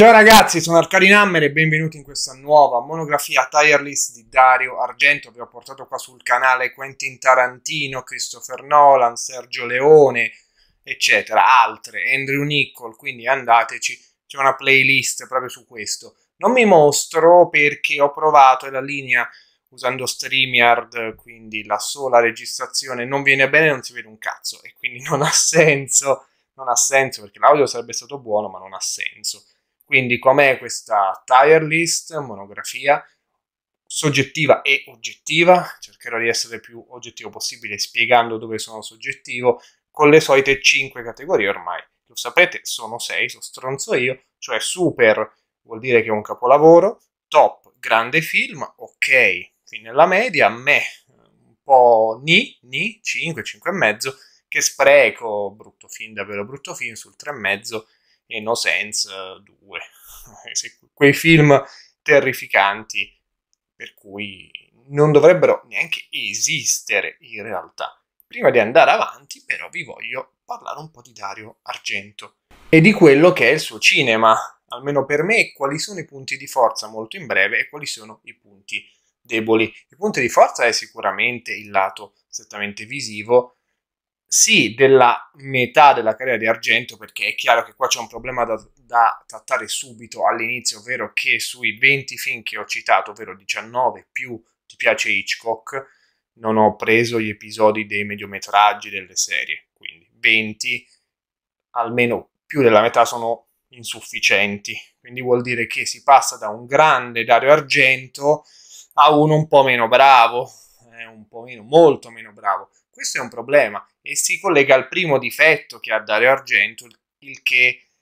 Ciao ragazzi, sono Arcadin Hammer e benvenuti in questa nuova monografia Tireless di Dario Argento. Vi ho portato qua sul canale Quentin Tarantino, Christopher Nolan, Sergio Leone, eccetera, altre, Andrew Niccol, quindi andateci, c'è una playlist proprio su questo. Non mi mostro perché ho provato la linea usando StreamYard, quindi la sola registrazione non viene bene, non si vede un cazzo e quindi non ha senso, non ha senso perché l'audio sarebbe stato buono ma non ha senso quindi com'è questa tier list, monografia, soggettiva e oggettiva, cercherò di essere il più oggettivo possibile spiegando dove sono soggettivo, con le solite 5 categorie ormai. Lo sapete, sono 6, sono stronzo io, cioè super vuol dire che è un capolavoro, top grande film, ok, fin nella media, me un po' ni, ni, 5, 5 e mezzo, che spreco, brutto film, davvero brutto film, sul 3 e mezzo, e No Sense 2, eh, quei film terrificanti per cui non dovrebbero neanche esistere in realtà. Prima di andare avanti però vi voglio parlare un po' di Dario Argento e di quello che è il suo cinema, almeno per me, quali sono i punti di forza molto in breve e quali sono i punti deboli. Il punto di forza è sicuramente il lato strettamente visivo, sì della metà della carriera di Argento, perché è chiaro che qua c'è un problema da, da trattare subito all'inizio, ovvero che sui 20 film che ho citato, ovvero 19 più ti piace Hitchcock, non ho preso gli episodi dei mediometraggi delle serie, quindi 20, almeno più della metà sono insufficienti, quindi vuol dire che si passa da un grande Dario Argento a uno un po' meno bravo, eh, un po' meno, molto meno bravo questo è un problema e si collega al primo difetto che ha Dario Argento, il che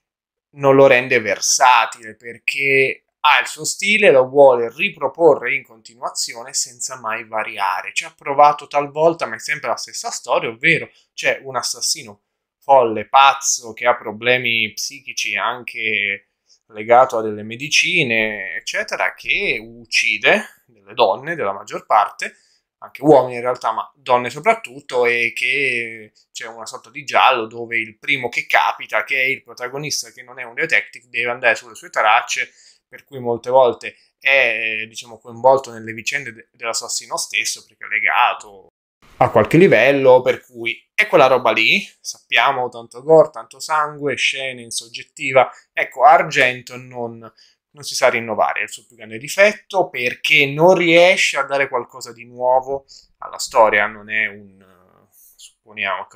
non lo rende versatile perché ha il suo stile, lo vuole riproporre in continuazione senza mai variare. Ci ha provato talvolta, ma è sempre la stessa storia, ovvero c'è un assassino folle, pazzo, che ha problemi psichici anche legato a delle medicine, eccetera, che uccide delle donne, della maggior parte, anche uomini in realtà, ma donne soprattutto, e che c'è una sorta di giallo dove il primo che capita, che è il protagonista che non è un detective, deve andare sulle sue tracce, per cui molte volte è diciamo, coinvolto nelle vicende de- dell'assassino stesso perché è legato a qualche livello, per cui è quella roba lì, sappiamo tanto gore, tanto sangue, scena insoggettiva, ecco Argento non, non si sa rinnovare, è il suo più grande difetto perché non riesce a dare qualcosa di nuovo alla storia, non è un... supponiamo,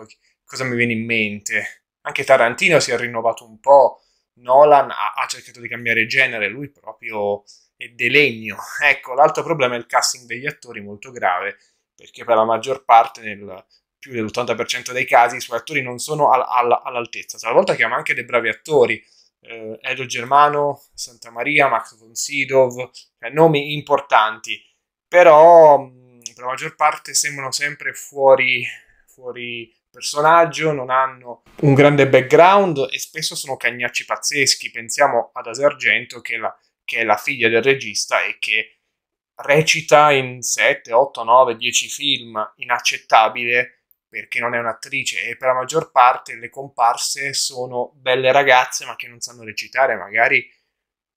cosa mi viene in mente? Anche Tarantino si è rinnovato un po', Nolan ha, ha cercato di cambiare genere, lui proprio è legno. Ecco, l'altro problema è il casting degli attori molto grave, perché per la maggior parte, nel più dell'80% dei casi, i suoi attori non sono al, al, all'altezza. Talvolta chiama anche dei bravi attori, eh, Edo Germano, Santa Maria, Max von Sidov, cioè nomi importanti, però per la maggior parte sembrano sempre fuori, fuori personaggio, non hanno un grande background e spesso sono cagnacci pazzeschi. Pensiamo ad Asergento, che è la, che è la figlia del regista e che recita in 7, 8, 9, 10 film inaccettabile perché non è un'attrice e per la maggior parte le comparse sono belle ragazze ma che non sanno recitare, magari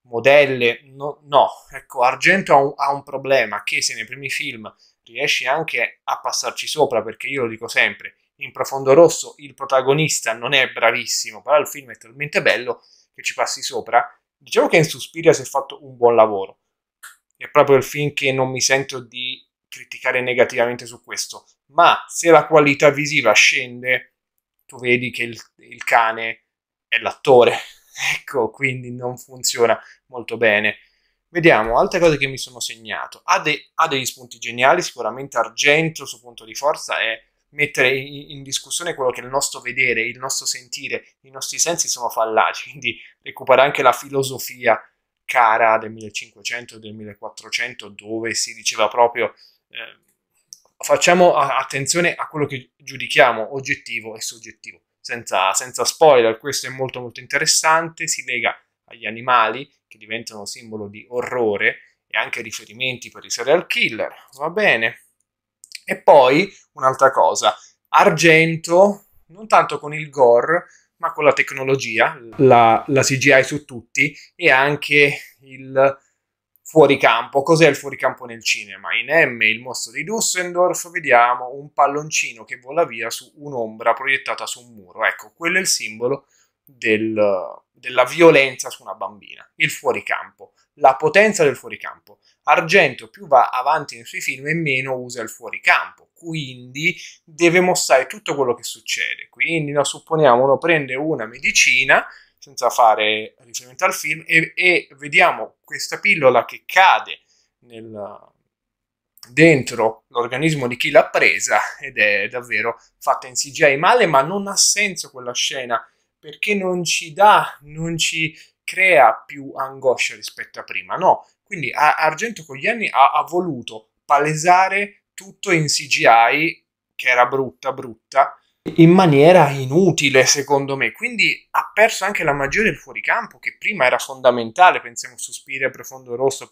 modelle, no, no. ecco Argento ha un, ha un problema che se nei primi film riesce anche a passarci sopra perché io lo dico sempre, in Profondo Rosso il protagonista non è bravissimo, però il film è talmente bello che ci passi sopra. Diciamo che in Suspiria si è fatto un buon lavoro. È proprio il film che non mi sento di criticare negativamente su questo, ma se la qualità visiva scende, tu vedi che il, il cane è l'attore, ecco, quindi non funziona molto bene. Vediamo, altre cose che mi sono segnato. Ha, de- ha, degli spunti geniali, sicuramente Argento, il suo punto di forza è mettere in, in discussione quello che il nostro vedere, il nostro sentire, i nostri sensi sono fallaci, quindi recupera anche la filosofia cara del 1500 e del 1400 dove si diceva proprio Ehm, facciamo attenzione a quello che giudichiamo oggettivo e soggettivo. Senza, senza, spoiler, questo è molto molto interessante, si lega agli animali che diventano simbolo di orrore e anche riferimenti per i serial killer, va bene. E poi un'altra cosa, argento, non tanto con il gore, ma con la tecnologia, la, la CGI su tutti e anche il, fuoricampo. Cos'è il fuoricampo nel cinema? In M, il mostro di Dusseldorf, vediamo un palloncino che vola via su un'ombra proiettata su un muro. Ecco, quello è il simbolo del, della violenza su una bambina, il fuoricampo, la potenza del fuoricampo. Argento più va avanti nei suoi film e meno usa il fuoricampo, quindi deve mostrare tutto quello che succede. Quindi no, supponiamo uno prende una medicina senza fare riferimento al film, e, e vediamo questa pillola che cade nel, dentro l'organismo di chi l'ha presa ed è davvero fatta in CGI male, ma non ha senso quella scena perché non ci dà, non ci crea più angoscia rispetto a prima, no? Quindi Argento con gli anni ha, ha voluto palesare tutto in CGI, che era brutta, brutta, in maniera inutile, secondo me. Quindi ha perso anche la magia del fuoricampo, che prima era fondamentale. Pensiamo a Suspiria, Profondo Rosso,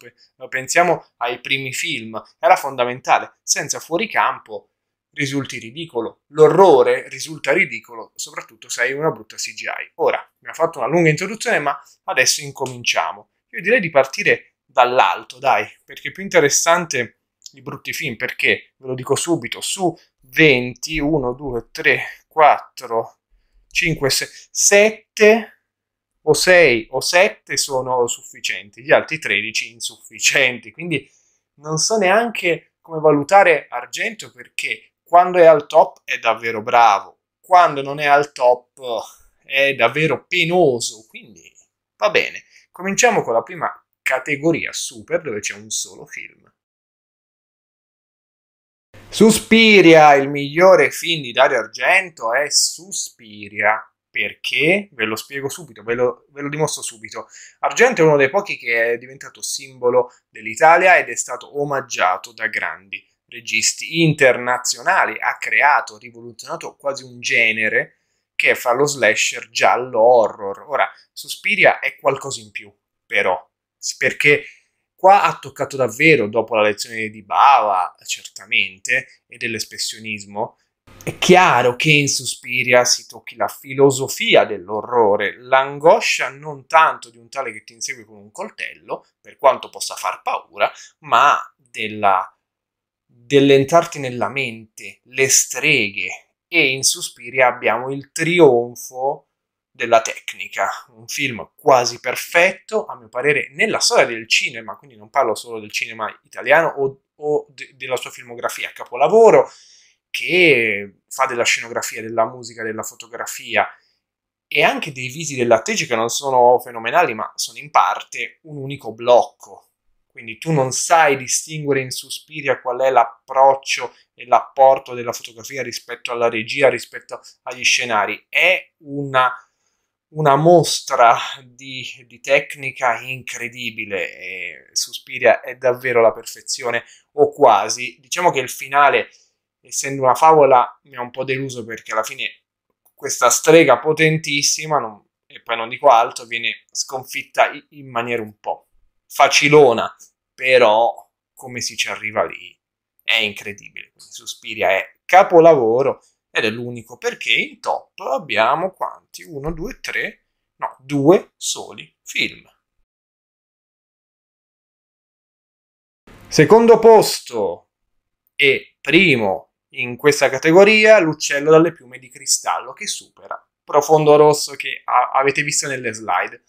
pensiamo ai primi film. Era fondamentale. Senza fuoricampo risulti ridicolo. L'orrore risulta ridicolo, soprattutto se hai una brutta CGI. Ora, mi ha fatto una lunga introduzione, ma adesso incominciamo. Io direi di partire dall'alto, dai, perché è più interessante di brutti film perché, ve lo dico subito, su 20, 1, 2, 3, 4, 5, 6, 7 o 6 o 7 sono sufficienti, gli altri 13 insufficienti. Quindi non so neanche come valutare Argento perché quando è al top è davvero bravo, quando non è al top è davvero penoso. Quindi va bene, cominciamo con la prima categoria super dove c'è un solo film. Suspiria, il migliore film di Dario Argento è Suspiria. Perché? Ve lo spiego subito, ve lo, ve lo, dimostro subito. Argento è uno dei pochi che è diventato simbolo dell'Italia ed è stato omaggiato da grandi registi internazionali. Ha creato, rivoluzionato quasi un genere che fa lo slasher giallo horror. Ora, Suspiria è qualcosa in più, però, perché Qua ha toccato davvero, dopo la lezione di Bava, certamente, e dell'espressionismo, è chiaro che in Suspiria si tocchi la filosofia dell'orrore, l'angoscia non tanto di un tale che ti insegue con un coltello, per quanto possa far paura, ma della, dell'entrarti nella mente, le streghe. E in Suspiria abbiamo il trionfo della tecnica, un film quasi perfetto, a mio parere, nella storia del cinema, quindi non parlo solo del cinema italiano o, o de- della sua filmografia, capolavoro, che fa della scenografia, della musica, della fotografia e anche dei visi dell'attrice che non sono fenomenali, ma sono in parte un unico blocco. Quindi tu non sai distinguere in Suspiria qual è l'approccio e l'apporto della fotografia rispetto alla regia, rispetto agli scenari. È una una mostra di, di tecnica incredibile e Suspiria è davvero la perfezione o quasi. Diciamo che il finale, essendo una favola, mi ha un po' deluso perché alla fine questa strega potentissima, non, e poi non dico altro, viene sconfitta in maniera un po' facilona, però come si ci arriva lì è incredibile. Quindi Suspiria è capolavoro ed è l'unico perché in top abbiamo quanti? 1, 2, 3, no, due soli film. Secondo posto e primo in questa categoria l'uccello dalle piume di cristallo che supera Profondo Rosso che avete visto nelle slide.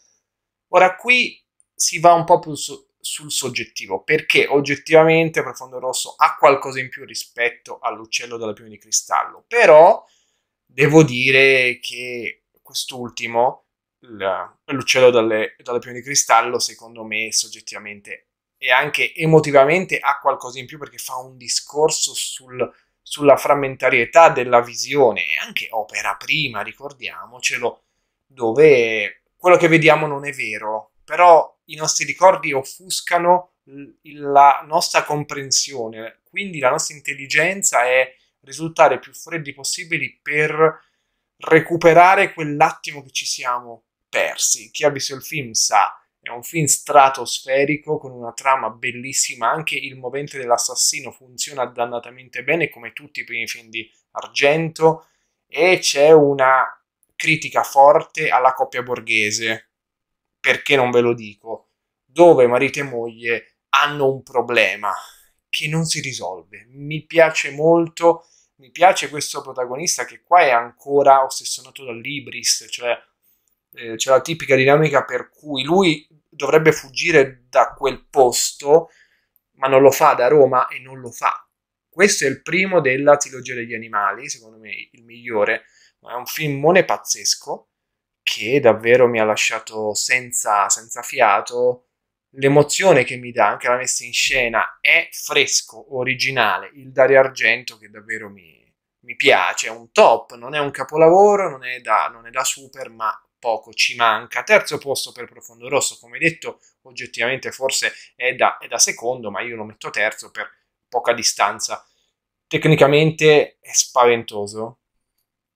Ora qui si va un po' più su, sul soggettivo, perché oggettivamente Profondo Rosso ha qualcosa in più rispetto all'Uccello della piuma di cristallo, però devo dire che quest'ultimo, l'Uccello dalle, dalla piuma di cristallo, secondo me soggettivamente e anche emotivamente ha qualcosa in più perché fa un discorso sul, sulla frammentarietà della visione e anche opera prima, ricordiamocelo, dove quello che vediamo non è vero, però i nostri ricordi offuscano la nostra comprensione, quindi la nostra intelligenza è risultare più freddi possibili per recuperare quell'attimo che ci siamo persi. Chi ha visto il film sa, è un film stratosferico con una trama bellissima, anche il movente dell'assassino funziona dannatamente bene come tutti i primi film di Argento e c'è una critica forte alla coppia borghese perché non ve lo dico, dove marito e moglie hanno un problema che non si risolve. Mi piace molto, mi piace questo protagonista che qua è ancora ossessionato dall'ibris, cioè eh, c'è la tipica dinamica per cui lui dovrebbe fuggire da quel posto, ma non lo fa da Roma e non lo fa. Questo è il primo della trilogia degli animali, secondo me il migliore, ma è un filmone pazzesco che davvero mi ha lasciato senza, senza fiato. L'emozione che mi dà anche la messa in scena è fresco, originale. Il Dario Argento che davvero mi, mi piace, è un top, non è un capolavoro, non è, da, non è da, super, ma poco ci manca. Terzo posto per Profondo Rosso, come detto, oggettivamente forse è da, è da secondo, ma io lo metto terzo per poca distanza. Tecnicamente è spaventoso,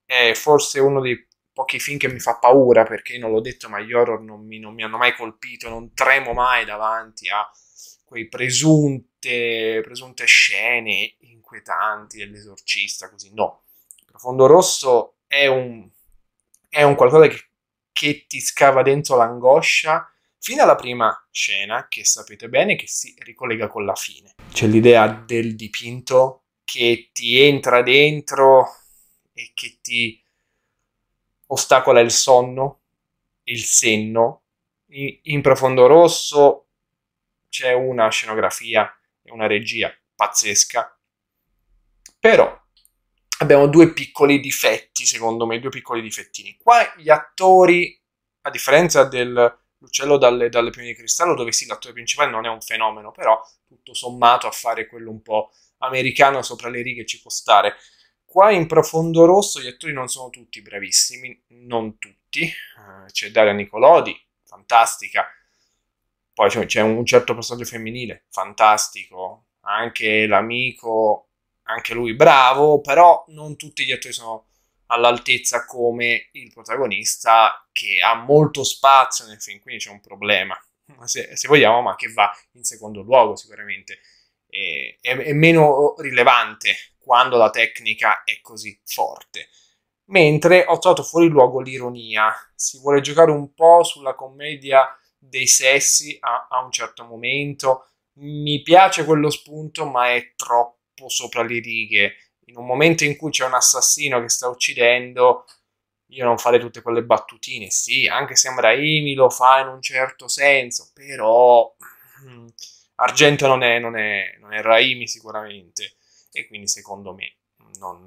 è forse uno dei pochi film che mi fa paura perché non l'ho detto, ma gli horror non mi, non mi hanno mai colpito, non tremo mai davanti a quei presunte, presunte scene inquietanti dell'esorcista, così no. Il profondo rosso è un, è un qualcosa che, che ti scava dentro l'angoscia fino alla prima scena, che sapete bene che si ricollega con la fine. C'è l'idea del dipinto che ti entra dentro e che ti ostacola il sonno, il senno. In, in Profondo Rosso c'è una scenografia e una regia pazzesca. Però abbiamo due piccoli difetti, secondo me, due piccoli difettini. Qua gli attori, a differenza dell'uccello dalle, dalle prime di cristallo, dove sì, l'attore principale non è un fenomeno, però tutto sommato a fare quello un po' americano sopra le righe ci può stare qua in profondo rosso gli attori non sono tutti bravissimi, non tutti. Eh, c'è Daria Nicolodi, fantastica. Poi c'è un certo personaggio femminile, fantastico. Anche l'amico, anche lui bravo, però non tutti gli attori sono all'altezza come il protagonista che ha molto spazio nel film, quindi c'è un problema, se, se vogliamo, ma che va in secondo luogo sicuramente. è, è meno rilevante quando la tecnica è così forte. Mentre ho trovato fuori luogo l'ironia, si vuole giocare un po' sulla commedia dei sessi a, a un certo momento. Mi piace quello spunto, ma è troppo sopra le righe. In un momento in cui c'è un assassino che sta uccidendo, io non farei tutte quelle battutine. Sì, anche se Amraimi lo fa in un certo senso, però mm, Argento non è, non è, non è Raimi sicuramente e quindi secondo me non,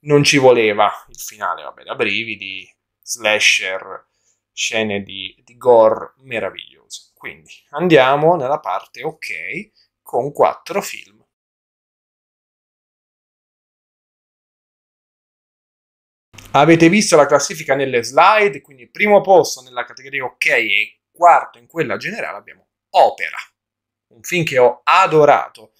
non ci voleva il finale, vabbè, da brividi, slasher, scene di, di gore meravigliose. Quindi andiamo nella parte ok con quattro film. Avete visto la classifica nelle slide, quindi primo posto nella categoria ok e quarto in quella generale abbiamo Opera, un film che ho adorato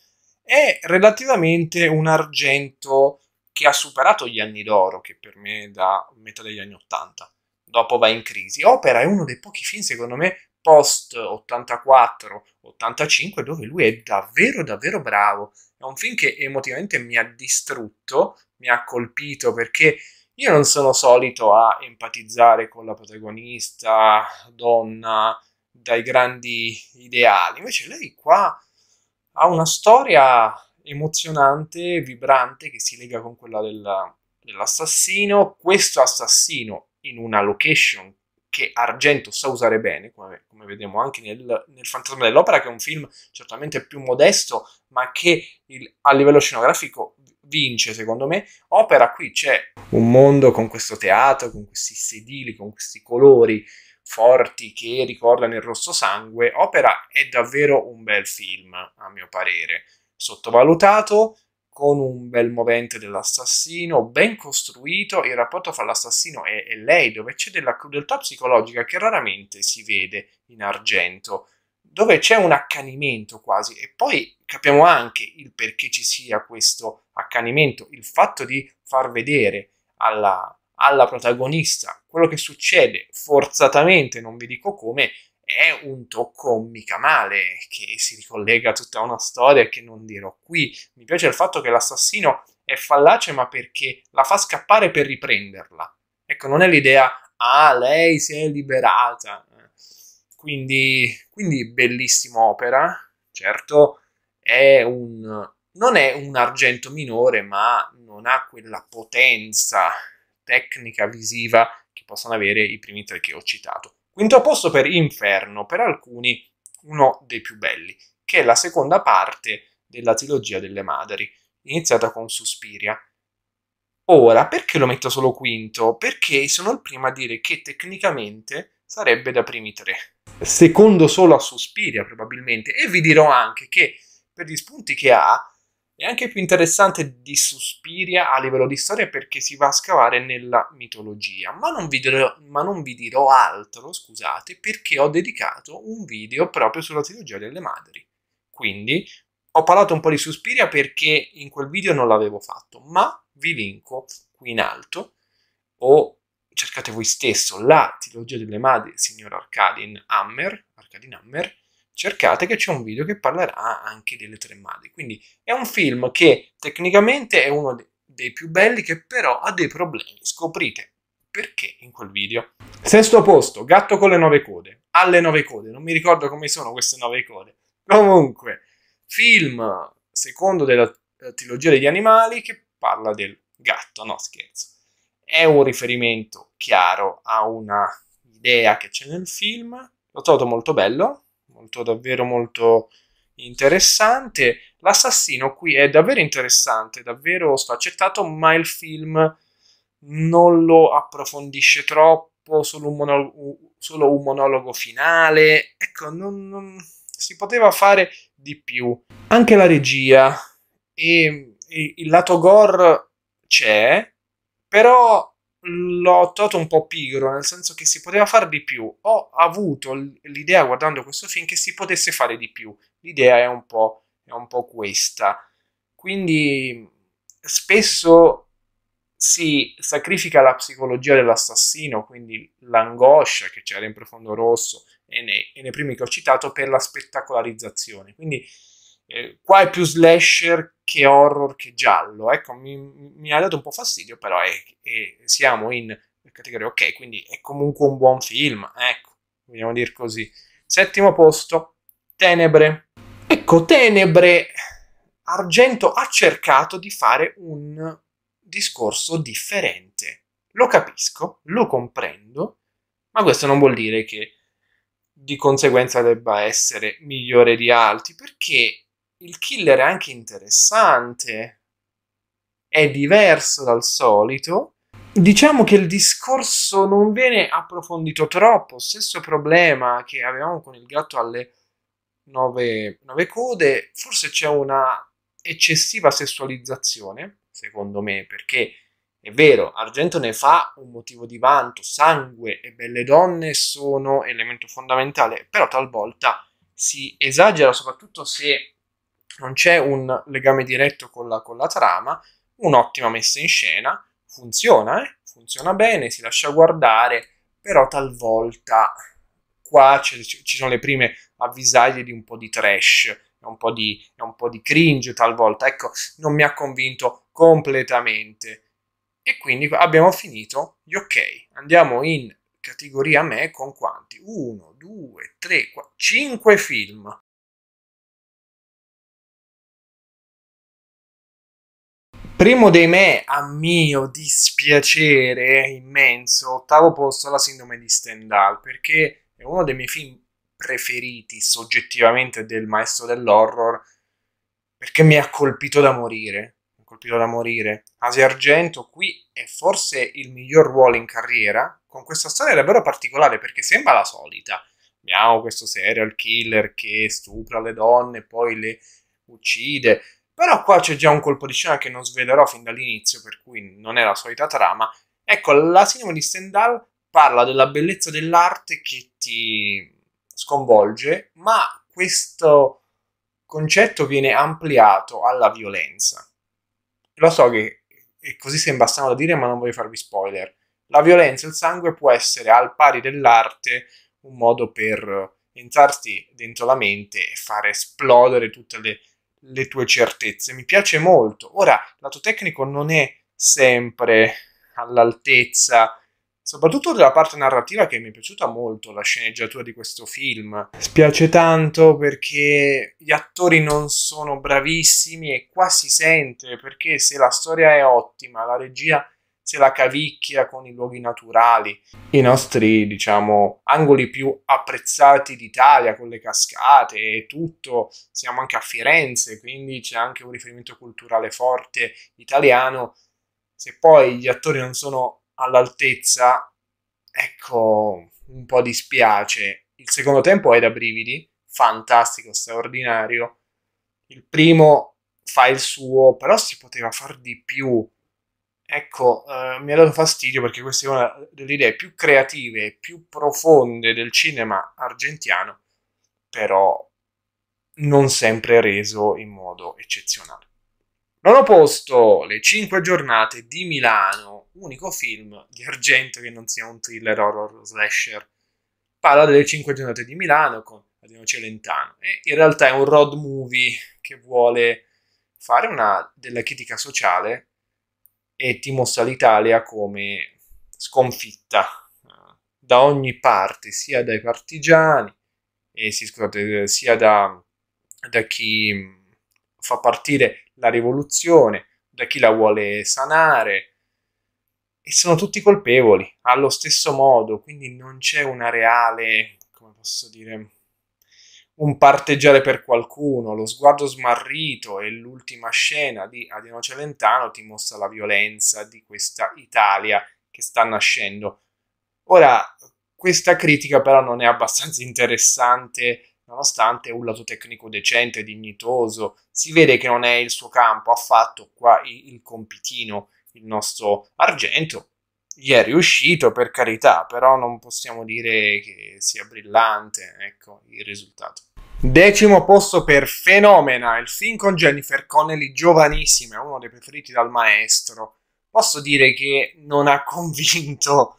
è relativamente un argento che ha superato gli anni d'oro, che per me da metà degli anni 80, dopo va in crisi. Opera è uno dei pochi film, secondo me, post 84, 85, dove lui è davvero, davvero bravo. È un film che emotivamente mi ha distrutto, mi ha colpito perché io non sono solito a empatizzare con la protagonista, donna, dai grandi ideali, invece lei qua ha una storia emozionante, vibrante, che si lega con quella della, dell'assassino. Questo assassino in una location che Argento sa usare bene, come, come vedremo anche nel, nel, Fantasma dell'Opera, che è un film certamente più modesto, ma che il, a livello scenografico vince, secondo me. Opera qui c'è un mondo con questo teatro, con questi sedili, con questi colori, forti che ricordano il rosso sangue, Opera è davvero un bel film, a mio parere, sottovalutato, con un bel movente dell'assassino, ben costruito, il rapporto fra l'assassino e, e lei, dove c'è della crudeltà psicologica che raramente si vede in argento, dove c'è un accanimento quasi, e poi capiamo anche il perché ci sia questo accanimento, il fatto di far vedere alla, alla protagonista. Quello che succede forzatamente, non vi dico come, è un tocco mica male che si ricollega a tutta una storia che non dirò qui. Mi piace il fatto che l'assassino è fallace, ma perché la fa scappare per riprenderla. Ecco, non è l'idea, ah, lei si è liberata. Quindi, quindi bellissima opera, certo, è un, non è un argento minore, ma non ha quella potenza tecnica visiva che possono avere i primi tre che ho citato. Quinto posto per Inferno, per alcuni uno dei più belli, che è la seconda parte della trilogia delle madri, iniziata con Suspiria. Ora, perché lo metto solo quinto? Perché sono il primo a dire che tecnicamente sarebbe da primi tre. Secondo solo a Suspiria, probabilmente. E vi dirò anche che, per gli spunti che ha, è anche più interessante di Suspiria a livello di storia perché si va a scavare nella mitologia. Ma non vi dirò, non vi dirò altro, scusate, perché ho dedicato un video proprio sulla trilogia delle madri. Quindi ho parlato un po' di Suspiria perché in quel video non l'avevo fatto, ma vi linko qui in alto o cercate voi stesso la trilogia delle madri, signor Arcadin Hammer, Arcadin Hammer cercate che c'è un video che parlerà anche delle tre madri. Quindi è un film che tecnicamente è uno dei più belli che però ha dei problemi. Scoprite perché in quel video. Sesto posto, Gatto con le nove code. Alle nove code, non mi ricordo come sono queste nove code. Comunque, film secondo della eh, trilogia degli animali che parla del gatto, no scherzo. È un riferimento chiaro a una idea che c'è nel film, l'ho trovato molto bello, molto davvero molto interessante. L'assassino qui è davvero interessante, davvero sfaccettato, ma il film non lo approfondisce troppo, solo un, monologo, solo un monologo finale. Ecco, non, non, si poteva fare di più. Anche la regia e, e il lato gore c'è, però l'ho trovato un po' pigro, nel senso che si poteva fare di più. Ho avuto l'idea guardando questo film che si potesse fare di più. L'idea è un po', è un po questa. Quindi spesso si sacrifica la psicologia dell'assassino, quindi l'angoscia che c'era in Profondo Rosso e nei, e nei primi che ho citato, per la spettacolarizzazione. Quindi eh, qua è più slasher che horror che giallo, ecco, mi, mi ha dato un po' fastidio, però è, è, siamo in categoria ok, quindi è comunque un buon film, ecco, vogliamo dire così. Settimo posto, Tenebre. Ecco, Tenebre, Argento ha cercato di fare un discorso differente. Lo capisco, lo comprendo, ma questo non vuol dire che di conseguenza debba essere migliore di altri, perché il killer è anche interessante, è diverso dal solito. Diciamo che il discorso non viene approfondito troppo, stesso problema che avevamo con il gatto alle nove, nove code, forse c'è una eccessiva sessualizzazione, secondo me, perché è vero, Argento ne fa un motivo di vanto, sangue e belle donne sono elemento fondamentale, però talvolta si esagera soprattutto se non c'è un legame diretto con la, con la trama, un'ottima messa in scena, funziona, eh? funziona bene, si lascia guardare, però talvolta qua ci sono le prime avvisaglie di un po' di trash, un po' di, un po di cringe talvolta, ecco, non mi ha convinto completamente. E quindi abbiamo finito gli ok, andiamo in categoria me con quanti? 1, 2, 3, 4, 5 film. Primo dei me, a mio dispiacere immenso, ottavo posto alla sindrome di Stendhal, perché è uno dei miei film preferiti soggettivamente del maestro dell'horror, perché mi ha colpito da morire. Mi ha colpito da morire. Asi Argento qui è forse il miglior ruolo in carriera, con questa storia davvero particolare perché sembra la solita. Abbiamo questo serial killer che stupra le donne poi le uccide però qua c'è già un colpo di scena che non svelerò fin dall'inizio, per cui non è la solita trama. Ecco, la cinema di Stendhal parla della bellezza dell'arte che ti sconvolge, ma questo concetto viene ampliato alla violenza. Lo so che è così sembra strano da dire, ma non voglio farvi spoiler. La violenza e il sangue può essere al pari dell'arte un modo per entrarti dentro la mente e fare esplodere tutte le le tue certezze. Mi piace molto. Ora, il lato tecnico non è sempre all'altezza, soprattutto della parte narrativa che mi è piaciuta molto, la sceneggiatura di questo film. Spiace tanto perché gli attori non sono bravissimi e qua si sente perché se la storia è ottima, la regia è se la cavicchia con i luoghi naturali, i nostri, diciamo, angoli più apprezzati d'Italia con le cascate e tutto. Siamo anche a Firenze, quindi c'è anche un riferimento culturale forte italiano. Se poi gli attori non sono all'altezza, ecco, un po' dispiace. Il secondo tempo è da brividi, fantastico, straordinario. Il primo fa il suo, però si poteva far di più Ecco, eh, mi ha dato fastidio perché questa è una delle idee più creative e più profonde del cinema argentino, però non sempre reso in modo eccezionale. Non ho posto, Le 5 giornate di Milano, unico film di Argento che non sia un thriller horror slasher. Parla delle 5 giornate di Milano con Adriano Celentano e in realtà è un road movie che vuole fare una della critica sociale e ti mostra l'Italia come sconfitta eh, da ogni parte, sia dai partigiani, eh, sì, scusate, sia da, da chi mm, fa partire la rivoluzione, da chi la vuole sanare, e sono tutti colpevoli allo stesso modo, quindi non c'è una reale, come posso dire, un parteggiare per qualcuno, lo sguardo smarrito e l'ultima scena di Adino Celentano ti mostra la violenza di questa Italia che sta nascendo. Ora, questa critica però non è abbastanza interessante, nonostante un lato tecnico decente, dignitoso, si vede che non è il suo campo, ha fatto qua il compitino, il nostro argento, gli è riuscito per carità, però non possiamo dire che sia brillante, ecco, il risultato. Decimo posto per Fenomena, il film con Jennifer Connelly giovanissima, uno dei preferiti dal maestro. Posso dire che non ha convinto,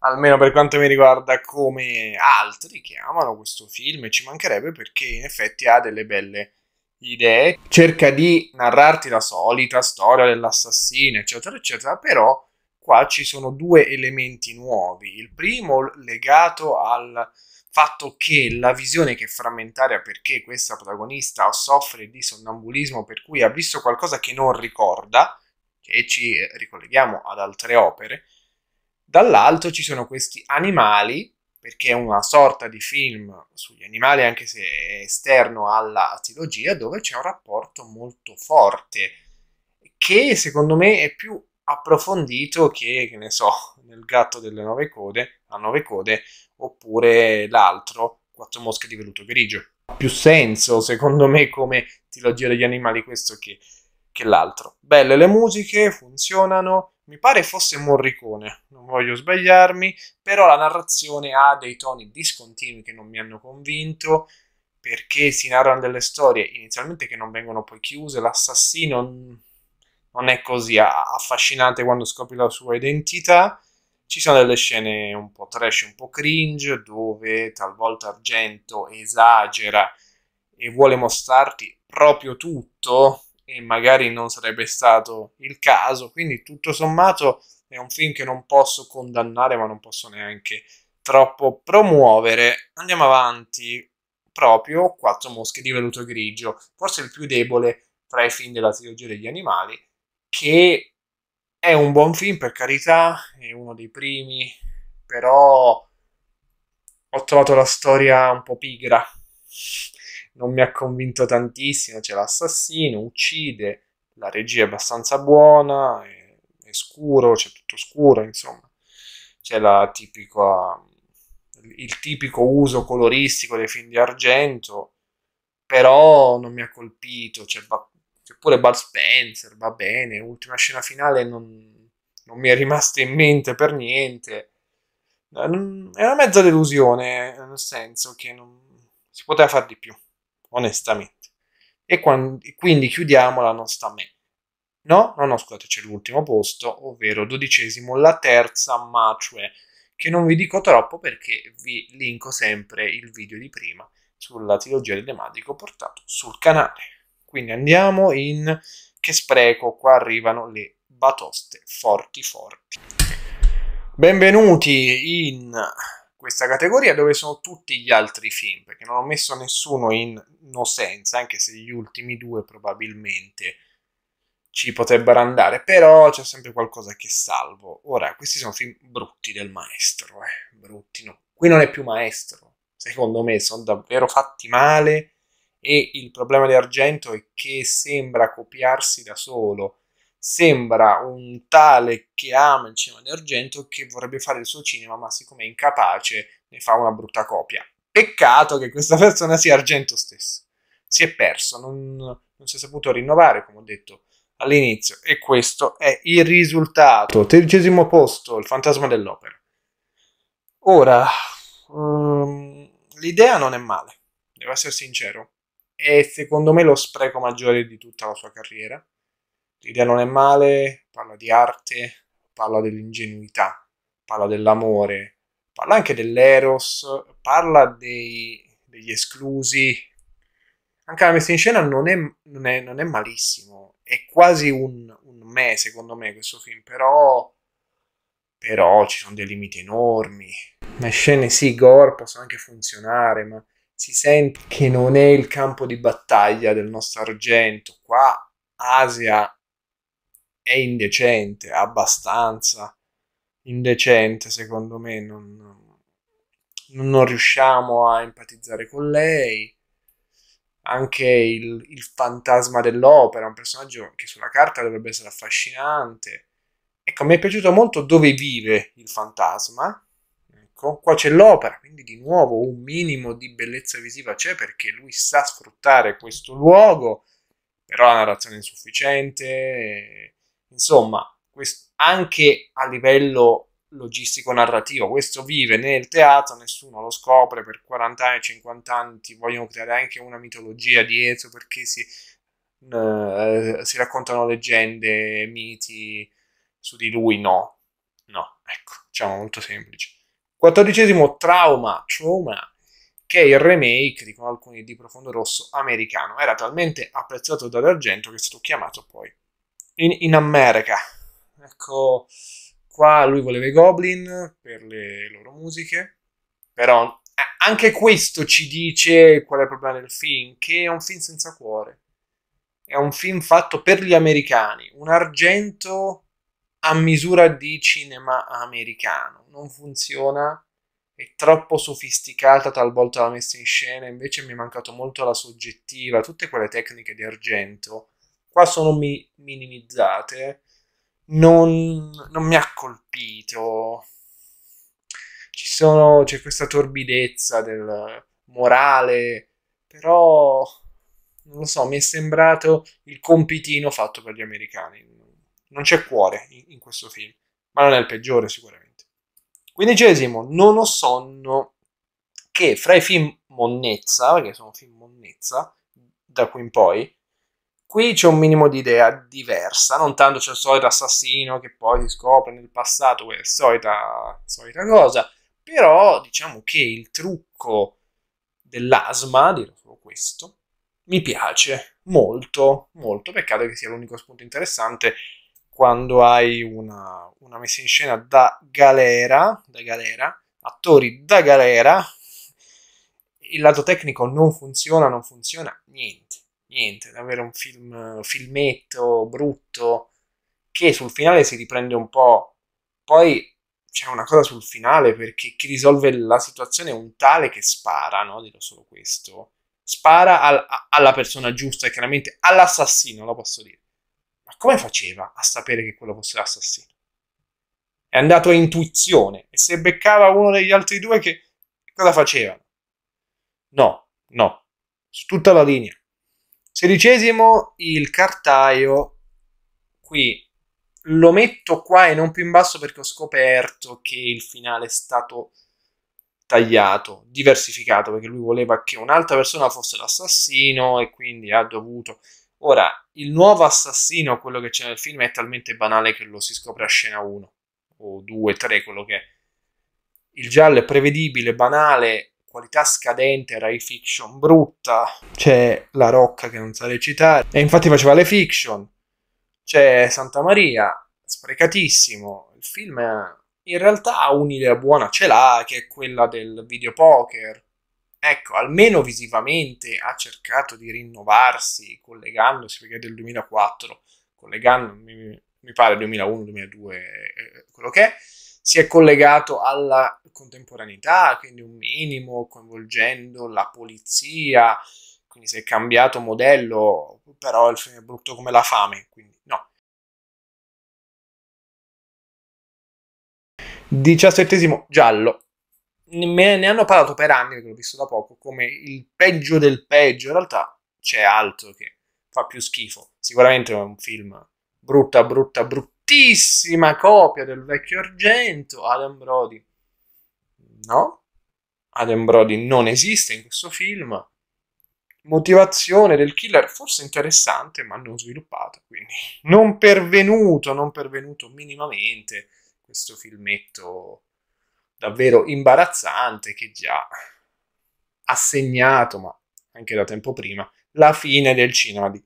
almeno per quanto mi riguarda, come altri che amano questo film e ci mancherebbe perché in effetti ha delle belle idee. Cerca di narrarti la solita storia dell'assassino, eccetera, eccetera, però qua ci sono due elementi nuovi. Il primo legato al fatto che la visione che è frammentaria perché questa protagonista soffre di sonnambulismo per cui ha visto qualcosa che non ricorda, e ci ricolleghiamo ad altre opere, dall'alto ci sono questi animali, perché è una sorta di film sugli animali anche se è esterno alla trilogia, dove c'è un rapporto molto forte, che secondo me è più approfondito che, che ne so, nel gatto delle nove code, a nove code, oppure l'altro, Quattro mosche di velluto grigio. Ha più senso, secondo me, come trilogia degli animali questo che, che l'altro. Belle le musiche, funzionano, mi pare fosse Morricone, non voglio sbagliarmi, però la narrazione ha dei toni discontinui che non mi hanno convinto, perché si narrano delle storie inizialmente che non vengono poi chiuse, l'assassino non è così affascinante quando scopri la sua identità, ci sono delle scene un po' trash, un po' cringe, dove talvolta Argento esagera e vuole mostrarti proprio tutto e magari non sarebbe stato il caso. Quindi tutto sommato è un film che non posso condannare, ma non posso neanche troppo promuovere. Andiamo avanti. Proprio Quattro mosche di velluto grigio, forse il più debole tra i film della trilogia degli animali, che è un buon film, per carità, è uno dei primi, però ho trovato la storia un po' pigra. Non mi ha convinto tantissimo, c'è l'assassino, uccide, la regia è abbastanza buona, è, è scuro, c'è tutto scuro, insomma. C'è tipica, il tipico uso coloristico dei film di Argento, però non mi ha colpito, c'è cioè, ba- che pure Bud Spencer va bene, l'ultima scena finale non, non mi è rimasta in mente per niente. Eh, è una mezza delusione, nel senso che non, si poteva fare di più, onestamente. E quando, quindi chiudiamo la nostra me. No, no, no, scusate, c'è l'ultimo posto, ovvero dodicesimo, la terza Matue, cioè che non vi dico troppo perché vi linko sempre il video di prima sulla trilogia del Demadico portato sul canale. Quindi andiamo in che spreco, qua arrivano le batoste forti forti. Benvenuti in questa categoria dove sono tutti gli altri film, perché non ho messo nessuno in no sense, anche se gli ultimi due probabilmente ci potrebbero andare, però c'è sempre qualcosa che salvo. Ora, questi sono film brutti del maestro, eh? brutti no. Qui non è più maestro, secondo me sono davvero fatti male e il problema di Argento è che sembra copiarsi da solo. Sembra un tale che ama il cinema di Argento che vorrebbe fare il suo cinema, ma siccome è incapace ne fa una brutta copia. Peccato che questa persona sia Argento stesso. Si è perso, non, non si è saputo rinnovare, come ho detto all'inizio. E questo è il risultato. Tredicesimo posto, il fantasma dell'opera. Ora, um, l'idea non è male, devo essere sincero è secondo me lo spreco maggiore di tutta la sua carriera. L'idea non è male, parla di arte, parla dell'ingenuità, parla dell'amore, parla anche dell'eros, parla dei, degli esclusi. Anche la messa in scena non è, non è, non è malissimo, è quasi un, un, me secondo me questo film, però, però ci sono dei limiti enormi. Le scene sì, gore possono anche funzionare, ma si sente che non è il campo di battaglia del nostro argento. Qua Asia è indecente, abbastanza indecente secondo me, non, non riusciamo a empatizzare con lei. Anche il, il fantasma dell'opera, un personaggio che sulla carta dovrebbe essere affascinante. Ecco, mi è piaciuto molto dove vive il fantasma, ecco, qua c'è l'opera, quindi di nuovo un minimo di bellezza visiva c'è perché lui sa sfruttare questo luogo, però la narrazione è insufficiente, insomma, quest- anche a livello logistico narrativo, questo vive nel teatro, nessuno lo scopre, per 40 anni, 50 anni ti vogliono creare anche una mitologia dietro perché si, eh, si raccontano leggende, miti su di lui, no, no, ecco, diciamo molto semplice. Quattordicesimo trauma, trauma, che è il remake, dicono alcuni, di Profondo Rosso americano. Era talmente apprezzato dall'argento che è stato chiamato poi in, in America. Ecco, qua lui voleva i Goblin per le loro musiche, però eh, anche questo ci dice qual è il problema del film, che è un film senza cuore. È un film fatto per gli americani, un argento a misura di cinema americano. Non funziona, è troppo sofisticata talvolta la messa in scena, invece mi è mancato molto la soggettiva, tutte quelle tecniche di argento. Qua sono mi- minimizzate, non, non mi ha colpito. Sono, c'è questa torbidezza del morale, però non lo so, mi è sembrato il compitino fatto per gli americani non c'è cuore in, in questo film, ma non è il peggiore sicuramente. Quindicesimo, Non ho sonno, che fra i film monnezza, perché sono film monnezza, da qui in poi, qui c'è un minimo di idea diversa, non tanto c'è il solito assassino che poi si scopre nel passato, quella solita, solita cosa, però diciamo che il trucco dell'asma, dirò solo questo, mi piace molto, molto, peccato che sia l'unico spunto interessante quando hai una, una messa in scena da galera, da galera, attori da galera, il lato tecnico non funziona, non funziona niente, niente, davvero un film, filmetto brutto che sul finale si riprende un po', poi c'è una cosa sul finale perché chi risolve la situazione è un tale che spara, no? Dirò solo questo. Spara al, a, alla persona giusta, chiaramente all'assassino, lo posso dire. Ma come faceva a sapere che quello fosse l'assassino? È andato a intuizione e se beccava uno degli altri due che, cosa faceva? No, no, su tutta la linea. Sedicesimo, il cartaio, qui lo metto qua e non più in basso perché ho scoperto che il finale è stato tagliato, diversificato, perché lui voleva che un'altra persona fosse l'assassino e quindi ha dovuto Ora, il nuovo assassino, quello che c'è nel film, è talmente banale che lo si scopre a scena 1 o 2, 3, quello che è. Il giallo è prevedibile, banale, qualità scadente, Rai fiction brutta, c'è La Rocca che non sa recitare, e infatti faceva le fiction, c'è Santa Maria, sprecatissimo, il film è... Eh, in realtà ha un'idea buona ce l'ha, che è quella del videopoker, ecco, almeno visivamente ha cercato di rinnovarsi collegandosi, perché è del 2004, collegando, mi, mi pare 2001, 2002, eh, eh, quello che è, si è collegato alla contemporaneità, quindi un minimo coinvolgendo la polizia, quindi si è cambiato modello, però il film è brutto come la fame, quindi no. Diciassettesimo giallo, me ne hanno parlato per anni, l'ho visto da poco, come il peggio del peggio. In realtà c'è altro che fa più schifo. Sicuramente è un film brutta, brutta, bruttissima copia del vecchio Argento. Adam Brody. No? Adam Brody non esiste in questo film. Motivazione del killer forse interessante, ma non sviluppata, quindi non pervenuto, non pervenuto minimamente questo filmetto davvero imbarazzante che già ha segnato, ma anche da tempo prima, la fine del cinema di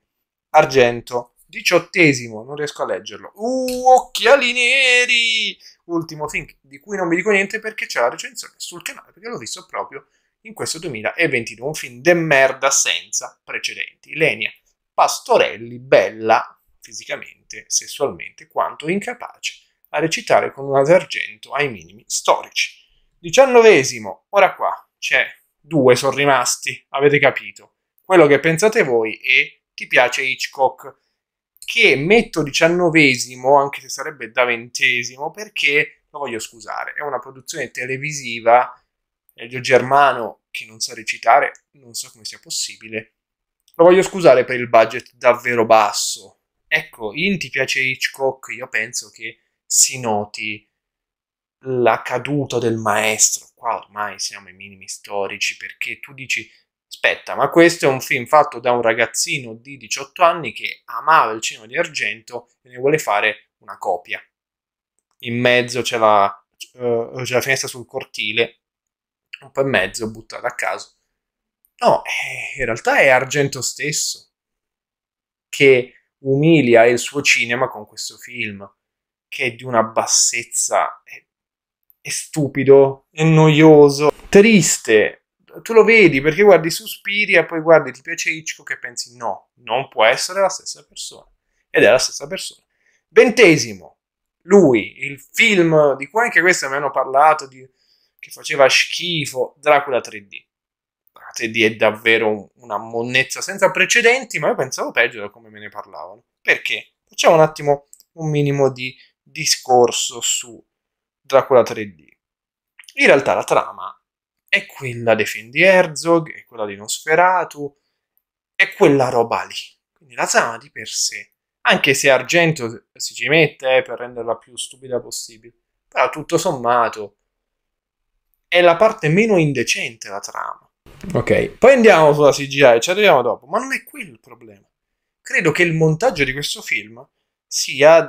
Argento. Diciottesimo, non riesco a leggerlo. Uh, occhiali neri! Ultimo film di cui non mi dico niente perché c'è la recensione sul canale, perché l'ho visto proprio in questo 2022. Un film de merda senza precedenti. Lenia Pastorelli, bella fisicamente, sessualmente, quanto incapace a recitare con una d'argento ai minimi storici. Diciannovesimo, ora qua, c'è, due sono rimasti, avete capito. Quello che pensate voi e ti piace Hitchcock, che metto diciannovesimo, anche se sarebbe da ventesimo, perché lo voglio scusare, è una produzione televisiva, Elio Germano che non sa recitare, non so come sia possibile. Lo voglio scusare per il budget davvero basso. Ecco, in Ti piace Hitchcock, io penso che si noti la caduta del maestro. Qua ormai siamo ai minimi storici perché tu dici aspetta, ma questo è un film fatto da un ragazzino di 18 anni che amava il cinema di argento e ne vuole fare una copia. In mezzo c'è la, eh, c'è la finestra sul cortile, un po' in mezzo buttata a caso. No, eh, in realtà è Argento stesso che umilia il suo cinema con questo film che è di una bassezza. È, è stupido, è noioso, triste. Tu lo vedi perché guardi i sospiri e poi guardi ti piace Hitchcock e pensi no, non può essere la stessa persona. Ed è la stessa persona. Ventesimo, lui, il film di cui anche questo mi hanno parlato, di, che faceva schifo, Dracula 3D. Dracula 3D è davvero una monnezza senza precedenti, ma io pensavo peggio da come me ne parlavano. Perché? Facciamo un attimo un minimo di discorso su Dracula 3D. In realtà la trama è quella dei film di Herzog, è quella di Nosferatu, è quella roba lì. Quindi la trama di per sé, anche se Argento si ci mette eh, per renderla più stupida possibile, però tutto sommato è la parte meno indecente la trama. Ok, poi andiamo sulla CGI, ci arriviamo dopo, ma non è quello il problema. Credo che il montaggio di questo film sia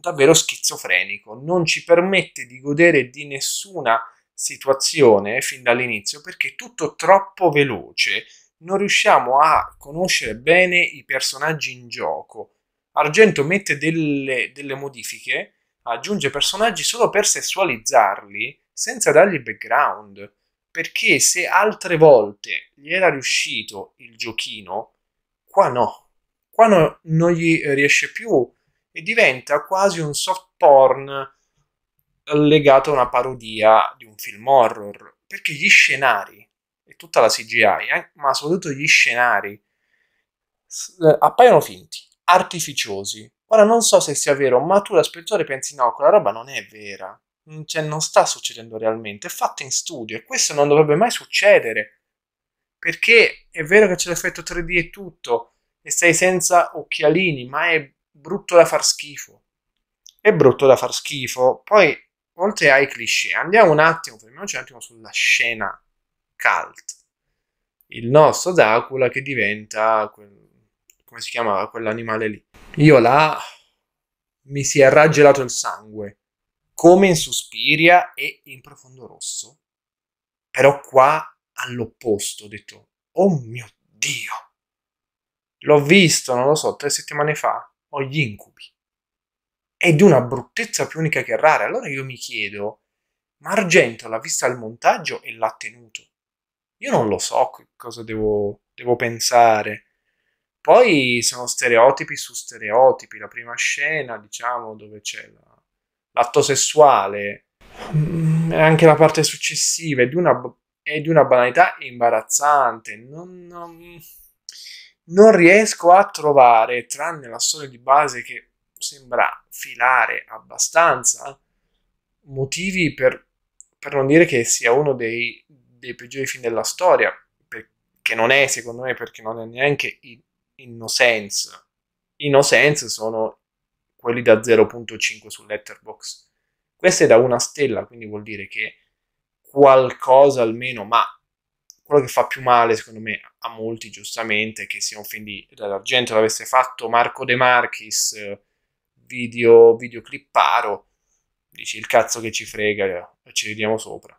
davvero schizofrenico, non ci permette di godere di nessuna situazione fin dall'inizio perché tutto troppo veloce, non riusciamo a conoscere bene i personaggi in gioco. Argento mette delle, delle modifiche, aggiunge personaggi solo per sessualizzarli, senza dargli background, perché se altre volte gli era riuscito il giochino, qua no, qua no, non gli riesce più e diventa quasi un soft porn legato a una parodia di un film horror, perché gli scenari e tutta la CGI, eh, ma soprattutto gli scenari, eh, appaiono finti, artificiosi. Ora non so se sia vero, ma tu da spettore pensi no, quella roba non è vera, cioè, non sta succedendo realmente, è fatta in studio e questo non dovrebbe mai succedere, perché è vero che c'è l'effetto 3D e tutto, e sei senza occhialini, ma è brutto da far schifo. È brutto da far schifo. Poi, oltre ai cliché, andiamo un attimo, fermiamoci un attimo sulla scena cult. Il nostro Dracula che diventa, quel, come si chiamava quell'animale lì. Io là mi si è raggelato il sangue, come in Suspiria e in Profondo Rosso. Però qua all'opposto ho detto, oh mio Dio! L'ho visto, non lo so, tre settimane fa o gli incubi. È di una bruttezza più unica che rara. Allora io mi chiedo, ma Argento l'ha vista al montaggio e l'ha tenuto? Io non lo so che cosa devo, devo pensare. Poi sono stereotipi su stereotipi. La prima scena, diciamo, dove c'è la, l'atto sessuale, mm, e anche la parte successiva, è di una, è di una banalità imbarazzante. non... non non riesco a trovare, tranne la storia di base che sembra filare abbastanza, motivi per, per non dire che sia uno dei, dei peggiori film della storia, che non è secondo me perché non è neanche in, Innocence. Innocence sono quelli da 0.5 su Letterbox. Questo è da una stella, quindi vuol dire che qualcosa almeno, ma quello che fa più male, secondo me, a molti, giustamente, che siamo fin lì dall'argento, l'avesse fatto Marco De Marchis, eh, video, videoclipparo, dici il cazzo che ci frega, eh, ci vediamo sopra.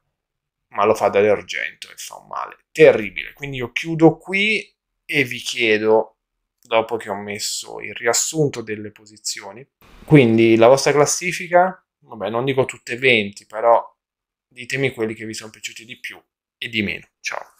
Ma lo fa dall'argento e fa un male terribile. Quindi io chiudo qui e vi chiedo, dopo che ho messo il riassunto delle posizioni, quindi la vostra classifica, vabbè, non dico tutte 20, però ditemi quelli che vi sono piaciuti di più e di meno. Ciao.